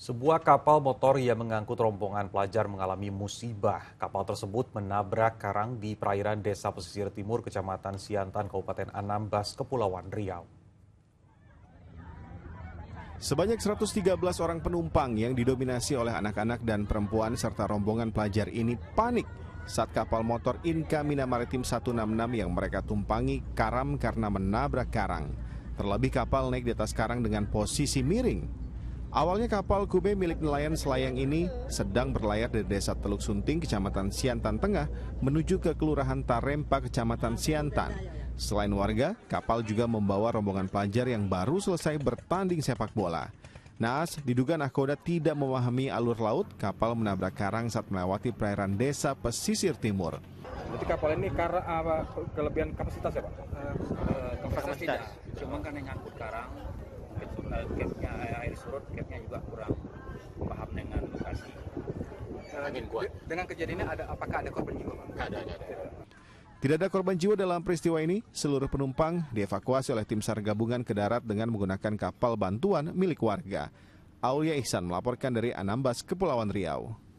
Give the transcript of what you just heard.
Sebuah kapal motor yang mengangkut rombongan pelajar mengalami musibah. Kapal tersebut menabrak karang di perairan Desa Pesisir Timur, Kecamatan Siantan, Kabupaten Anambas, Kepulauan Riau. Sebanyak 113 orang penumpang yang didominasi oleh anak-anak dan perempuan serta rombongan pelajar ini panik saat kapal motor Inka Mina Maritim 166 yang mereka tumpangi karam karena menabrak karang. Terlebih kapal naik di atas karang dengan posisi miring Awalnya kapal Kube milik nelayan Selayang ini sedang berlayar dari desa Teluk Sunting, Kecamatan Siantan Tengah, menuju ke Kelurahan Tarempa, Kecamatan Siantan. Selain warga, kapal juga membawa rombongan pelajar yang baru selesai bertanding sepak bola. Naas diduga nahkoda tidak memahami alur laut, kapal menabrak karang saat melewati perairan desa pesisir timur. Jadi kapal ini karena kelebihan kapasitas ya Pak? Eh, eh, kapasitas, tidak, cuma karena nyangkut karang, eh, air surut angin kuat. Dengan ada apakah ada korban jiwa, Tidak ada, ada. Tidak ada korban jiwa dalam peristiwa ini. Seluruh penumpang dievakuasi oleh tim SAR gabungan ke darat dengan menggunakan kapal bantuan milik warga. Aulia Ihsan melaporkan dari Anambas, Kepulauan Riau.